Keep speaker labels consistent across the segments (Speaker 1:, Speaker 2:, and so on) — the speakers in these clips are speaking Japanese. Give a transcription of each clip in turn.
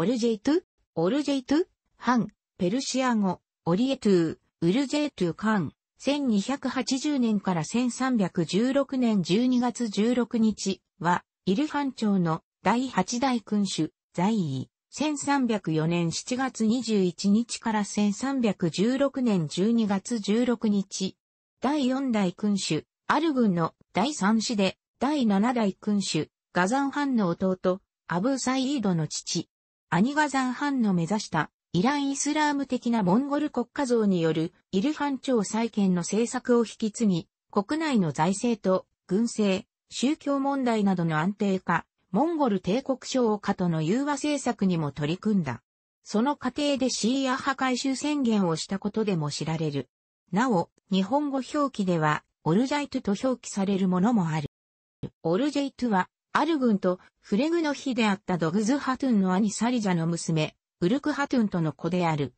Speaker 1: オルジェイトゥ、オルジェイトゥ、ハン、ペルシア語、オリエトゥ、ウルジェイトゥカン、1280年から1316年12月16日は、イルハン朝の第8代君主、在位、1304年7月21日から1316年12月16日、第4代君主、アル軍の第3子で、第7代君主、ガザンハンの弟、アブーサイードの父、アニガザンハンの目指したイラン・イスラーム的なモンゴル国家像によるイルハン朝再建の政策を引き継ぎ、国内の財政と軍政、宗教問題などの安定化、モンゴル帝国省下との融和政策にも取り組んだ。その過程でシーア派改修宣言をしたことでも知られる。なお、日本語表記では、オルジャイトと表記されるものもある。オルジェイトは、アル軍とフレグの日であったドグズ・ハトゥンの兄サリジャの娘、ウルク・ハトゥンとの子である。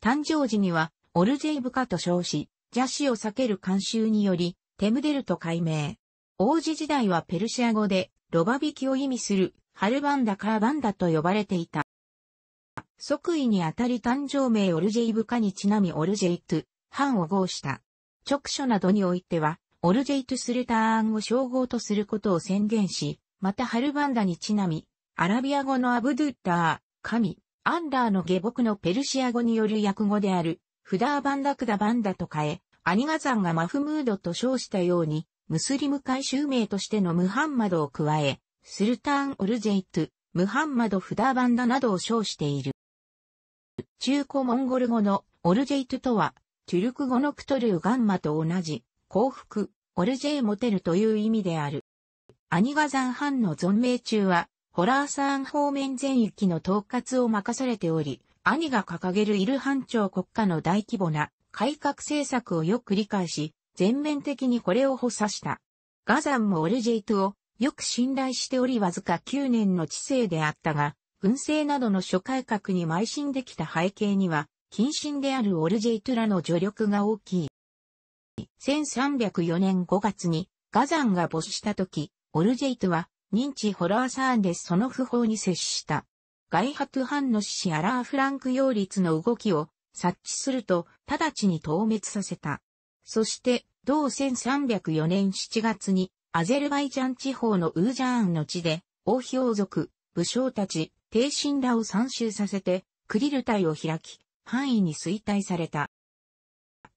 Speaker 1: 誕生時には、オルジェイブカと称し、邪シを避ける慣習により、テムデルと改名。王子時代はペルシア語で、ロバ引きを意味する、ハルバンダ・カラバンダと呼ばれていた。即位にあたり誕生名オルジェイブカにちなみオルジェイトゥ、藩を号した。直書などにおいては、オルジェイトスルターンを称号とすることを宣言し、またハルバンダにちなみ、アラビア語のアブドゥッダー、神、アンダーの下僕のペルシア語による訳語である、フダーバンダクダバンダと変え、アニガザンがマフムードと称したように、ムスリム改宗名としてのムハンマドを加え、スルターン・オルジェイト、ムハンマド・フダーバンダなどを称している。中古モンゴル語のオルジェイトとは、トゥルク語のクトルーガンマと同じ、幸福、オルジェイモテルという意味である。アニガン藩の存命中は、ホラーサーン方面全域の統括を任されており、兄が掲げるイル藩朝国家の大規模な改革政策をよく理解し、全面的にこれを補佐した。ガザンもオルジェイトをよく信頼しておりわずか9年の知性であったが、軍政などの諸改革に邁進できた背景には、謹慎であるオルジェイトらの助力が大きい。1304年5月にガザンが没した時、オルジェイトは、認知ホラーサーンでその訃報に接した。外発藩の死死アラーフランク擁立の動きを察知すると、直ちに倒滅させた。そして、同1304年7月に、アゼルバイジャン地方のウージャーンの地で、王王族、武将たち、帝神らを参集させて、クリル隊を開き、範囲に衰退された。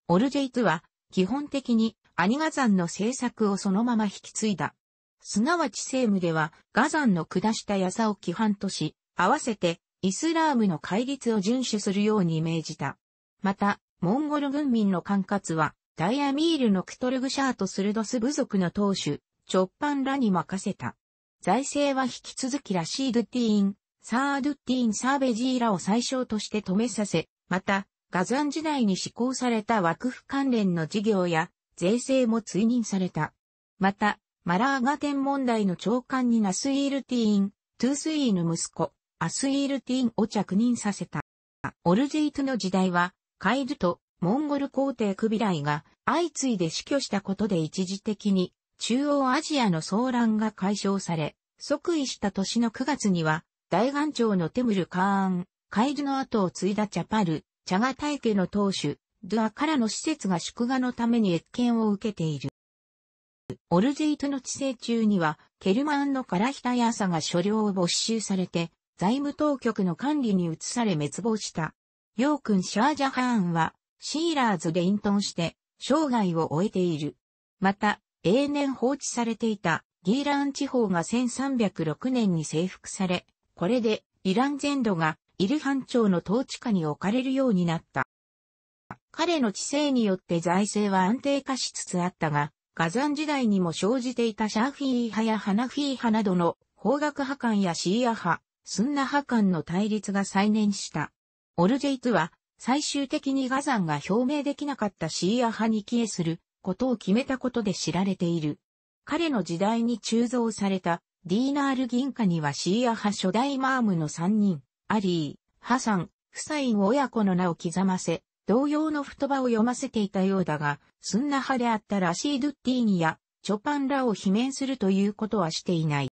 Speaker 1: オルジェイトは、基本的に、アニガザンの政策をそのまま引き継いだ。すなわち政務では、ガザンの下した矢沢を規範とし、合わせて、イスラームの戒律を遵守するように命じた。また、モンゴル軍民の管轄は、ダイアミールのクトルグシャーとスルドス部族の当主、チョッパンらに任せた。財政は引き続きラシードゥティーン、サードゥティーンサーベジーらを最小として止めさせ、また、ガザン時代に施行された枠府関連の事業や税制も追認された。また、マラーガ天文台の長官にナスイールティーン、トゥースイーの息子、アスイールティーンを着任させた。オルジートの時代は、カイルとモンゴル皇帝クビライが相次いで死去したことで一時的に中央アジアの騒乱が解消され、即位した年の9月には、大岩町のテムル・カーン、カイルの後を継いだチャパル、チャガ大家の当主、ドゥアからの施設が祝賀のために越見を受けている。オルジイトの治世中には、ケルマンのカラヒタヤーサが所領を没収されて、財務当局の管理に移され滅亡した。ヨークン・シャージャハーンは、シーラーズで隠遁して、生涯を終えている。また、永年放置されていたギーラン地方が1306年に征服され、これでイラン全土がイルハン朝の統治下に置かれるようになった。彼の治世によって財政は安定化しつつあったが、火山時代にも生じていたシャーフィー派やハナフィー派などの方角派間やシーア派、スンナ派間の対立が再燃した。オルジェイツは最終的にガザンが表明できなかったシーア派に帰依することを決めたことで知られている。彼の時代に鋳造されたディーナール銀貨にはシーア派初代マームの3人、アリー、ハサン、フサイン親子の名を刻ませ、同様の言葉を読ませていたようだが、スンナ派であったラシードゥッティーニやチョパンらを罷免するということはしていない。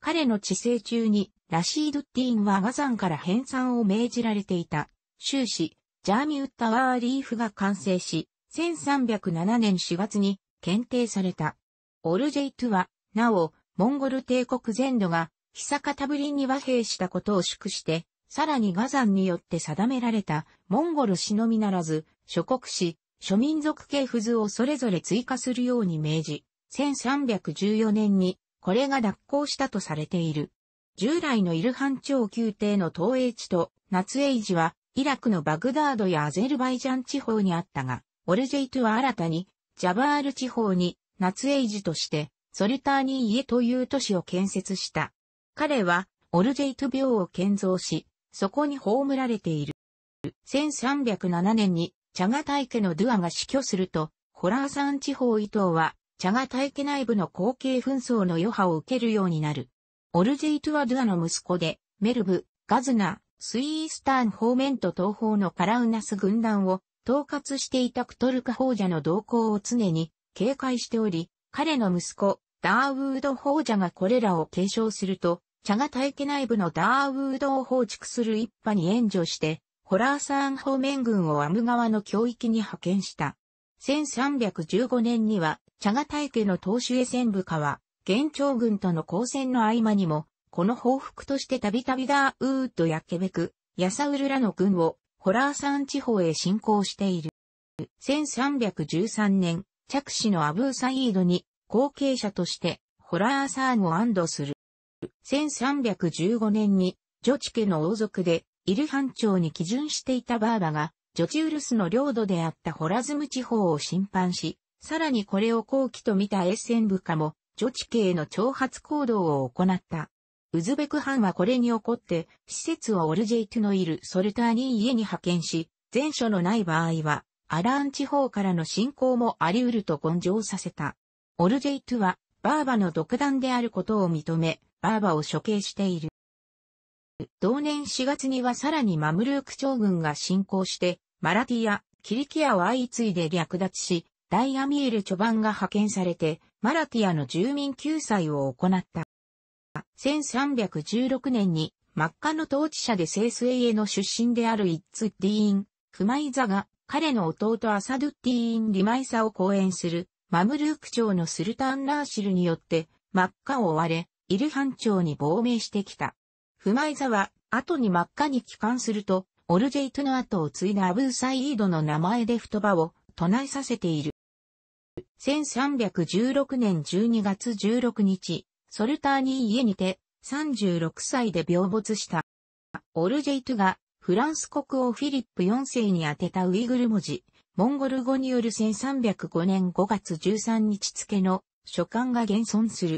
Speaker 1: 彼の治世中に、ラシードゥッティーンはガザンから編纂を命じられていた、終始、ジャーミウッタワーリーフが完成し、1307年4月に検定された。オルジェイトゥは、なお、モンゴル帝国全土が、久方ぶりに和平したことを祝して、さらにガザンによって定められたモンゴル氏のみならず、諸国史、諸民族系付図をそれぞれ追加するように命じ、1314年にこれが脱行したとされている。従来のイルハン朝宮廷の東映地と夏営地は、イラクのバグダードやアゼルバイジャン地方にあったが、オルジェイトは新たに、ジャバール地方に、夏営治として、ソルターニー家という都市を建設した。彼は、オルジェイト廟を建造し、そこに葬られている。1307年に、茶ヶ大家のドゥアが死去すると、ホラー山地方伊藤は、茶ヶ大家内部の後継紛争の余波を受けるようになる。オルジェイトゥアドゥアの息子で、メルブ、ガズナ、スイースターン方面と東方のカラウナス軍団を統括していたクトルカ法者の動向を常に警戒しており、彼の息子、ダーウード法者がこれらを継承すると、チャガタイ家内部のダーウードを放築する一派に援助して、ホラーサーン方面軍をアム川の教域に派遣した。1315年には、チャガタイ家の当主へ戦部下は、現朝軍との交戦の合間にも、この報復としてたびたびダーウードやケベク、ヤサウルらの軍を、ホラーサーン地方へ侵攻している。1313年、着手のアブーサイードに後継者としてホラーサーンを安堵する。1315年に、ジョチ家の王族で、イルン朝に基準していたバーバが、ジョチウルスの領土であったホラズム地方を侵犯し、さらにこれを後期と見たエッセン部下も、ジョチ家への挑発行動を行った。ウズベク藩はこれに怒って、施設をオルジェイトのいるソルターニー家に派遣し、前所のない場合は、アラーン地方からの侵攻もあり得ると根性させた。オルジェイトは、バーバの独断であることを認め、バーバを処刑している。同年4月にはさらにマムルーク長軍が侵攻して、マラティア、キリキアを相次いで略奪し、ダイアミエル序盤が派遣されて、マラティアの住民救済を行った。1316年に、真っ赤の統治者で清水への出身であるイッツ・ディーン、フマイザが、彼の弟アサドゥッティーン・リマイサを講演する、マムルーク朝のスルタン・ラーシルによって、真っ赤を追われ、イルハン町に亡命してきた。フマイザは、後に真っ赤に帰還すると、オルジェイトの後を継いだアブーサイードの名前で太葉を唱えさせている。1316年12月16日、ソルターニー家にて36歳で病没した。オルジェイトがフランス国王フィリップ4世に宛てたウイグル文字、モンゴル語による1305年5月13日付の書簡が現存する。